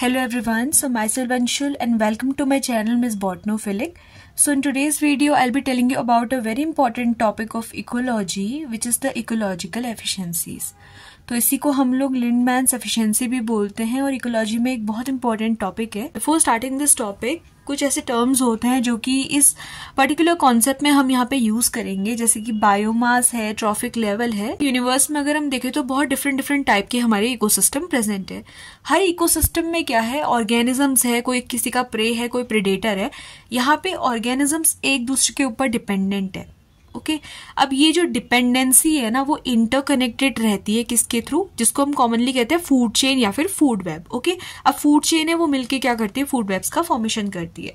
Hello everyone, so myself Vanshul and welcome to my channel Ms. Botnophilik. So in today's video, I'll be telling you about a very important topic of ecology, which is the ecological efficiencies. तो इसी को हम लोग Lindeman sufficiency भी बोलते हैं और ecology में एक बहुत इंपॉर्टेंट टॉपिक है बिफोर स्टार्टिंग दिस टॉपिक कुछ ऐसे टर्म्स होते हैं जो कि इस पर्टिकुलर कॉन्सेप्ट में हम यहाँ पे यूज करेंगे जैसे कि बायोमास है ट्रॉफिक लेवल है यूनिवर्स में अगर हम देखें तो बहुत डिफरेंट डिफरेंट टाइप के हमारे इकोसिस्टम प्रेजेंट है हर इकोसिस्टम में क्या है ऑर्गेनिजम्स है कोई किसी का प्रे है कोई प्रिडेटर है यहाँ पे ऑर्गेनिजम्स एक दूसरे के ऊपर डिपेंडेंट है ओके अब ये जो डिपेंडेंसी है ना वो इंटरकनेक्टेड रहती है किसके थ्रू जिसको हम कॉमनली कहते हैं फूड चेन या फिर फूड वेब ओके अब फूड चेन है वो मिलके क्या करती है फूड वेब्स का फॉर्मेशन करती है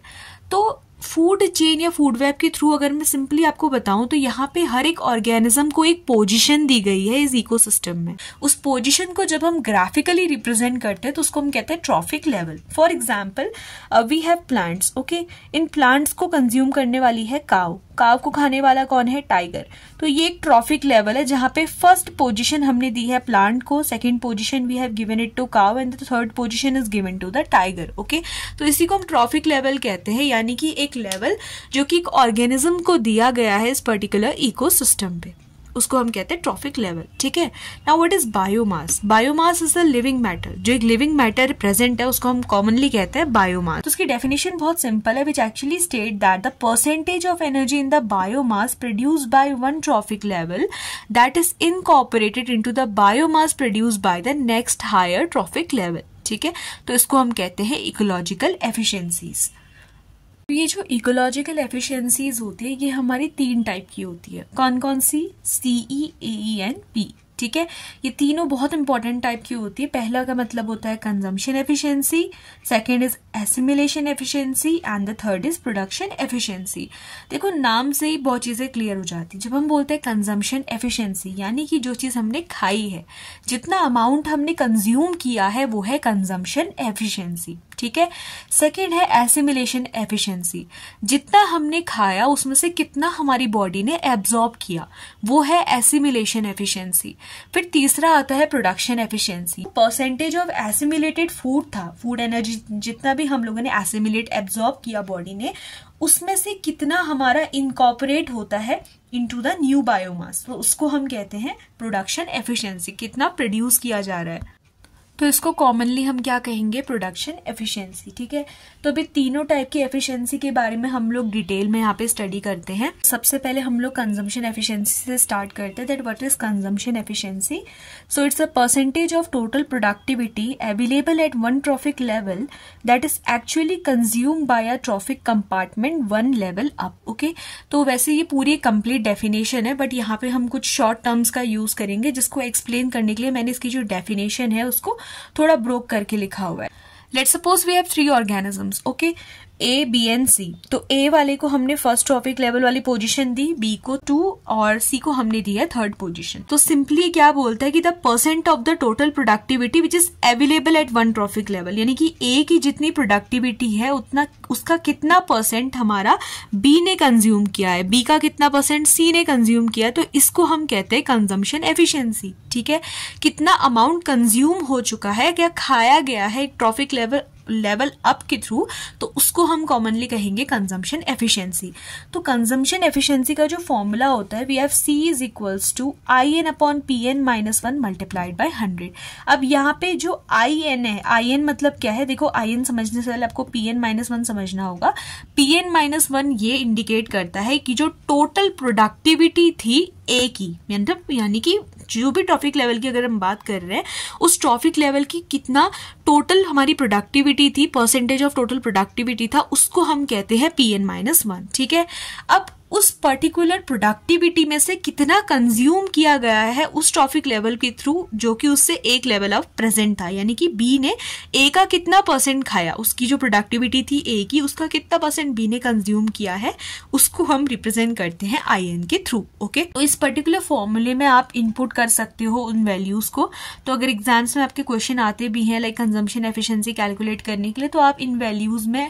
तो फूड चेन या फूड वेब के थ्रू अगर मैं सिंपली आपको बताऊं तो यहाँ पे हर एक ऑर्गेनिज्म को एक पोजीशन दी गई है इस इकोसिस्टम में उस पोजीशन को जब हम ग्राफिकली रिप्रेजेंट करते हैं तो उसको हम कहते हैं trophic level for example we have plants okay इन प्लांट्स को कंज्यूम करने वाली है काउ काव को खाने वाला कौन है टाइगर तो ये एक ट्रॉफिक लेवल है जहां पे फर्स्ट पोजीशन हमने दी है प्लांट को second position we have given it to cow and third position is given to the tiger okay तो इसी को हम ट्रॉफिक लेवल कहते हैं यानी कि एक लेवल जो कि एक ऑर्गेनिज्म को दिया गया है इस पर्टिकुलर इकोसिस्टम पे उसको हम कहते हैं ट्रॉफिक लेवल ठीक है ना what is biomass biomass is a living matter जो एक लिविंग मैटर प्रेजेंट है उसको हम कॉमनली कहते हैं बायोमास तो उसकी डेफिनेशन बहुत सिंपल है which actually state that the percentage of energy in the biomass produce by one trophic level that is incorporated into the biomass produce by the next higher trophic level ठीक है तो इसको हम कहते हैं ecological एफिशियंसीज तो ये जो इकोलॉजिकल एफिशिएंसीज होती है ये हमारी तीन टाइप की होती है कौन कौन सी सीई ए एन पी ठीक है ये तीनों बहुत इंपॉर्टेंट टाइप की होती है पहला का मतलब होता है consumption efficiency second is assimilation efficiency and the third is production efficiency देखो नाम से ही बहुत चीजें क्लियर हो जाती है जब हम बोलते हैं कंजम्पशन एफिशिएंसी यानी कि जो चीज हमने खाई है जितना अमाउंट हमने कंज्यूम किया है वो है कंजम्पशन एफिशियंसी ठीक है सेकेंड है एसिमिलेशन एफिशिएंसी जितना हमने खाया उसमें से कितना हमारी बॉडी ने एब्जॉर्ब किया वो है एसिमिलेशन एफिशिएंसी फिर तीसरा आता है production efficiency percentage of assimilated food था फूड एनर्जी जितना भी हम लोगों ने एसिमिलेट एब्जॉर्ब किया बॉडी ने उसमें से कितना हमारा इनकॉपरेट होता है इनटू द न्यू बायोमास तो उसको हम कहते हैं प्रोडक्शन एफिशिएंसी कितना प्रोड्यूस किया जा रहा है तो इसको कॉमनली हम क्या कहेंगे प्रोडक्शन एफिशिएंसी ठीक है तो अभी तीनों टाइप की एफिशिएंसी के बारे में हम लोग डिटेल में यहाँ पे स्टडी करते हैं सबसे पहले हम लोग कंजम्पशन एफिशिएंसी से स्टार्ट करते हैं that what is consumption efficiency so it's a percentage of total productivity available at one trophic level that is actually consume by a trophic compartment one level up okay तो वैसे ये पूरी complete definition है but यहाँ पे हम कुछ short terms का यूज करेंगे जिसको एक्सप्लेन करने के लिए मैंने इसकी जो डेफिनेशन है उसको थोड़ा ब्रोक करके लिखा हुआ है let suppose we have three organisms okay A B and C तो ए वाले को हमने फर्स्ट टॉपिक लेवल वाली पोजीशन दी बी को टू और सी को हमने दी है थर्ड पोजीशन तो सिंपली क्या बोलता है कि the percent of the total productivity which is available at one trophic level यानी कि ए की जितनी प्रोडक्टिविटी है उतना उसका कितना परसेंट हमारा बी ने कंज्यूम किया है बी का कितना परसेंट सी ने कंज्यूम किया है तो इसको हम कहते हैं कंजम्पशन एफिशियंसी ठीक है कितना अमाउंट कंज्यूम हो चुका है क्या खाया गया है एक ट्रॉफिक लेवल लेवल अप के थ्रू तो उसको हम कॉमनली कहेंगे कंजम्पशन एफिशिएंसी तो कंजम्पशन एफिशिएंसी का जो फॉर्मूला होता है we have C is equals to I N upon P N minus one multiplied by hundred अब यहाँ पे जो आई एन है आई एन मतलब क्या है देखो आई एन समझने से पहले आपको पी एन माइनस वन समझना होगा पी एन माइनस वन ये इंडिकेट करता है कि जो टोटल प्रोडक्टिविटी थी ए की मतलब यानी कि जो भी ट्रॉफिक लेवल की अगर हम बात कर रहे हैं उस ट्रॉफिक लेवल की कितना टोटल हमारी प्रोडक्टिविटी थी परसेंटेज ऑफ टोटल प्रोडक्टिविटी था उसको हम कहते हैं पी एन माइनस वन ठीक है अब उस पर्टिकुलर प्रोडक्टिविटी में से कितना कंज्यूम किया गया है उस टॉपिक लेवल के थ्रू जो कि उससे एक लेवल ऑफ प्रेजेंट था यानी कि बी ने ए का कितना परसेंट खाया उसकी जो प्रोडक्टिविटी थी ए की उसका कितना परसेंट बी ने कंज्यूम किया है उसको हम रिप्रेजेंट करते हैं आई एन के थ्रू ओके तो इस पर्टिकुलर फॉर्मूले में आप इनपुट कर सकते हो उन वैल्यूज को तो अगर एग्जाम्स में आपके क्वेश्चन आते भी हैं लाइक कंजम्पशन एफिशियंसी कैलकुलेट करने के लिए तो आप इन वैल्यूज में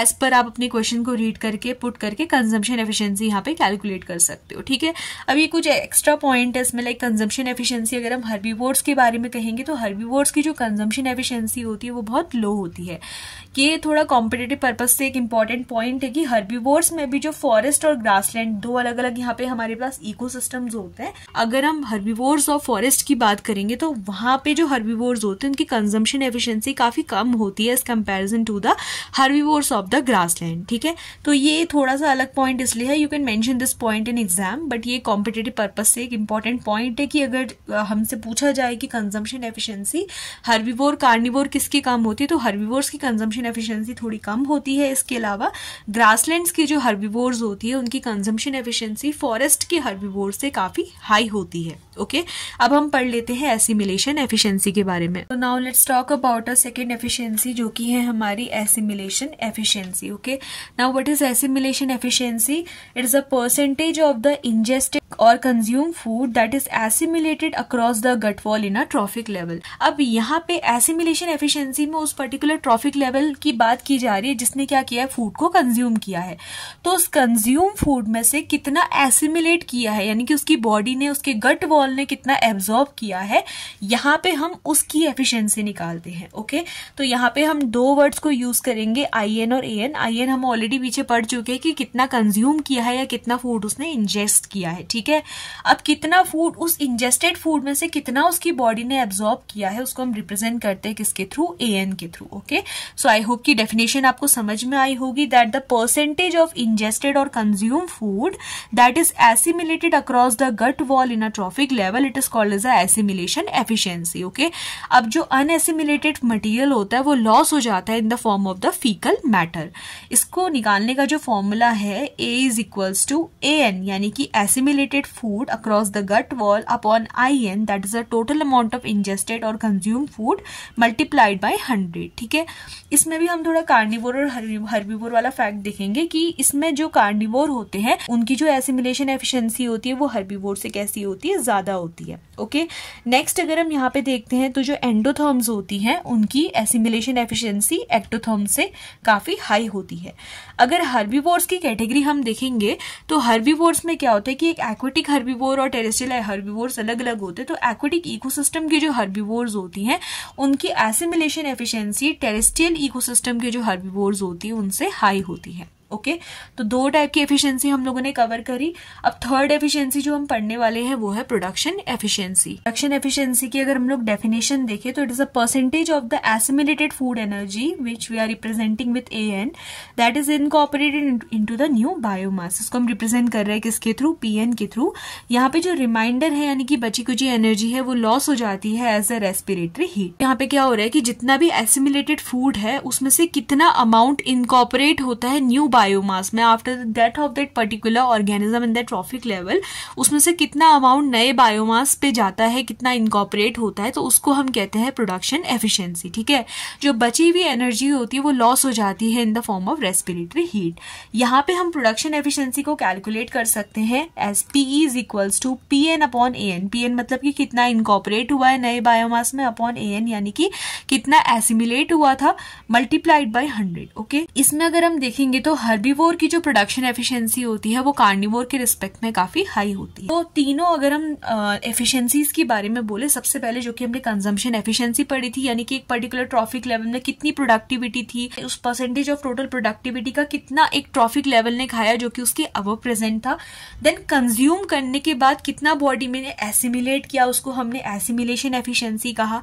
एज पर आप अपने क्वेश्चन को रीड करके पुट करके कंजम्पशन एफिशियंसी चीज़ें यहाँ पे कैलकुलेट कर सकते हो ठीक है अब ये कुछ एक्स्ट्रा पॉइंट है इसमें लाइक कंजम्पशन एफिशिएंसी अगर हम हर्बीवोर्ड्स के बारे में कहेंगे तो हर्बीवोर्ड्स की जो कंजम्पशन एफिशिएंसी होती है वो बहुत लो होती है ये थोड़ा कॉम्पिटेटिव पर्पज से एक इंपॉर्टेंट पॉइंट है कि हर्बी में भी जो फॉरेस्ट और ग्रास दो अलग अलग यहाँ पे हमारे पास इको होते हैं अगर हम हर्बी और फॉरेस्ट की बात करेंगे तो वहाँ पे जो हर्बी होते हैं उनकी कंजम्पशन एफिशियंसी काफ़ी कम होती है as comparison to the herbi of the grass ठीक है तो ये थोड़ा सा अलग पॉइंट इसलिए है you can mention this point in exam but ये कॉम्पिटेटिव पर्पज से एक इंपॉर्टेंट पॉइंट है कि अगर हमसे पूछा जाए कि कंजम्पशन एफिशिएंसी हर्बीवोर कार्निवोर किसकी कम होती है तो हर्बीवोर्स की कंजम्पशन एफिशिएंसी थोड़ी कम होती है इसके अलावा ग्रासलैंड्स की जो हर्बीवोर्स होती है उनकी कंजम्पशन एफिशिएंसी फॉरेस्ट के हर्बीवोर से काफ़ी हाई होती है ओके अब हम पढ़ लेते हैं एसिमिलेशन एफिशिएंसी के बारे में तो now let's talk about a second efficiency जो कि है हमारी assimilation efficiency okay now what is assimilation efficiency it is a percentage of the ingested और consume food that is assimilated across the gut wall in a trophic level अब यहाँ पे assimilation efficiency में उस पर्टिकुलर ट्रॉफिक लेवल की बात की जा रही है जिसने क्या किया है फूड को कंज्यूम किया है तो उस कंज्यूम फूड में से कितना एसिमिलेट किया है यानी कि उसकी बॉडी ने उसके गट वॉल ने कितना एब्जॉर्ब किया है यहाँ पे हम उसकी एफिशियंसी निकालते हैं ओके तो यहाँ पे हम दो वर्ड्स को यूज करेंगे आई और ए एन हम ऑलरेडी पीछे पढ़ चुके हैं कि कितना कंज्यूम किया है या कितना फूड उसने इंजेस्ट किया है ठीक ठीक है अब कितना फूड उस इंजेस्टेड फूड में से कितना उसकी बॉडी ने एब्जॉर्ब किया है उसको हम रिप्रेजेंट करते हैं किसके थ्रू ए एन के through okay so I hope की डेफिनेशन आपको समझ में आई होगी that the percentage of ingested और consume food that is assimilated across the gut wall in a trophic level it is called as a assimilation efficiency okay अब जो अनएसिमिलेटेड material होता है वो लॉस हो जाता है in the form of the faecal matter इसको निकालने का जो फॉर्मूला है A is equals to A N यानी कि assimilated excreted food across the gut wall upon IN that is the total amount of ingested or consumed food multiplied by 100 ठीक है इसमें भी हम थोड़ा कार्निवोर और हर्बीवोर वाला फैक्ट देखेंगे कि इसमें जो कार्निवोर होते हैं उनकी जो एसिमिलेशन एफिशिएंसी होती है वो हर्बीवोर से कैसी होती है ज्यादा होती है ओके नेक्स्ट अगर हम यहाँ पे देखते हैं तो जो एंडोथर्म्स होती हैं उनकी एसिमिलेशन एफिशियंसी एक्टोथर्म से काफी हाई होती है अगर हर्बीवोर्स की कैटेगरी हम देखेंगे तो हर्बीवोर्स में क्या होता है कि एक एक्वेटिक हर्बीवोर और टेरेस्ट्रियल हर्बीवोर्स अलग अलग होते हैं तो एक्वेटिक इकोसिस्टम के जो हर्बीवोर्स होती हैं उनकी एसिमिलेशन एफिशिएंसी टेरेस्ट्रियल इकोसिस्टम के जो हर्बीवोर्स होती है उनसे हाई होती है ओके तो दो टाइप की एफिशिएंसी हम लोगों ने कवर करी अब थर्ड एफिशिएंसी जो हम पढ़ने वाले हैं वो है प्रोडक्शन एफिशिएंसी प्रोडक्शन एफिशिएंसी की अगर हम लोग डेफिनेशन देखें तो it is a percentage of the assimilated food energy which we are representing with A N that is incorporated into the new biomass इसको हम रिप्रेजेंट कर रहे हैं किसके थ्रू पी एन के थ्रू यहाँ पे जो रिमाइंडर है यानी कि बची कुची एनर्जी है वो लॉस हो जाती है एज अ रेस्पिरेटरी हीट यहाँ पे क्या हो रहा है कि जितना भी एसिमिलेटेड फूड है उसमें से कितना अमाउंट इनकॉपरेट होता है न्यू बायो बायोमास में after the death of that particular organism in the trophic level उसमें से कितना अमाउंट नए बायोमास पे जाता है कितना इनकॉपरेट होता है तो उसको हम कहते हैं प्रोडक्शन एफिशिएंसी ठीक है जो बची हुई एनर्जी होती है वो लॉस हो जाती है in the form of respiratory heat यहाँ पे हम प्रोडक्शन एफिशियंसी को कैलकुलेट कर सकते हैं S P is equals to P N upon A N P N मतलब कि कितना इनकॉपरेट हुआ है नए बायोमास में अपॉन ए एन यानी कि कितना एसिमिलेट हुआ था मल्टीप्लाइड बाई हंड्रेड ओके इसमें अगर हम देखेंगे तो हर हर्बीवोर की जो प्रोडक्शन एफिशिएंसी होती है वो कार्निवोर के रिस्पेक्ट में काफी हाई होती है तो तीनों अगर हम एफिशिएंसीज के बारे में बोले सबसे पहले जो कि हमने कंजम्पशन एफिशिएंसी पढ़ी थी यानी कि एक पर्टिकुलर ट्रॉफिक लेवल में कितनी प्रोडक्टिविटी थी उस परसेंटेज ऑफ टोटल प्रोडक्टिविटी का कितना एक ट्रॉफिक लेवल ने खाया जो कि उसके अबव प्रेजेंट था देन कंज्यूम करने के बाद कितना बॉडी में एसिमिलेट किया उसको हमने एसिमिलेशन एफिशियंसी कहा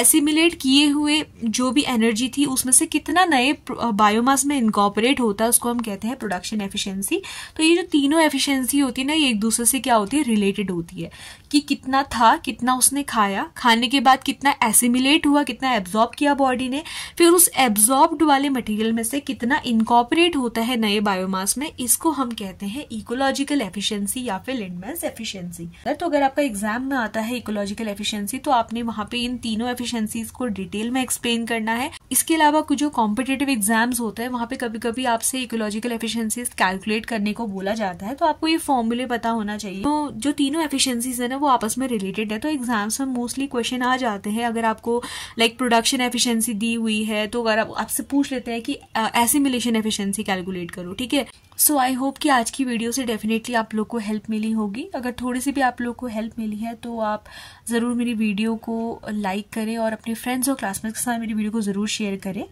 एसिमिलेट किए हुए जो भी एनर्जी थी उसमें से कितना नए बायोमास में इनकॉपरेट होता उसको हम कहते हैं प्रोडक्शन एफिशिएंसी तो ये जो तीनों एफिशिएंसी होती है ना ये एक दूसरे से क्या होती है रिलेटेड होती है कि कितना था कितना उसने खाया खाने के बाद कितना एसिमिलेट हुआ कितना एब्जॉर्ब किया बॉडी ने फिर उस एब्जॉर्ब्ड वाले मटेरियल में से कितना इनकॉपरेट होता है नए बायोमास में इसको हम कहते हैं इकोलॉजिकल एफिशिएंसी या फिर लिंडमेस एफिशिएंसी तो अगर आपका एग्जाम में आता है इकोलॉजिकल एफिशियंसी तो आपने वहां पे इन तीनों एफिशियंसीज को डिटेल में एक्सप्लेन करना है इसके अलावा कुछ जो कॉम्पिटेटिव एग्जाम्स होते हैं वहां पे कभी कभी आपसे इकोलॉजिकल एफिशियंसी कैलकुलेट करने को बोला जाता है तो आपको ये फॉर्मूले पता होना चाहिए तो जो तीनों एफिशियंसीज है ना वो आपस में रिलेटेड है तो एग्जाम्स में मोस्टली क्वेश्चन आ जाते हैं अगर आपको लाइक प्रोडक्शन एफिशिएंसी दी हुई है तो अगर आप आपसे पूछ लेते हैं कि एसिमिलेशन एफिशिएंसी कैलकुलेट करो ठीक है सो आई होप कि आज की वीडियो से डेफिनेटली आप लोग को हेल्प मिली होगी अगर थोड़ी सी भी आप लोग को हेल्प मिली है तो आप ज़रूर मेरी वीडियो को लाइक करें और अपने फ्रेंड्स और क्लासमेट्स के साथ मेरी वीडियो को ज़रूर शेयर करें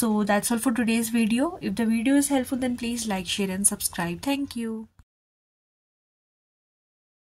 so that's all for today's video if the video is helpful then please like share and subscribe thank you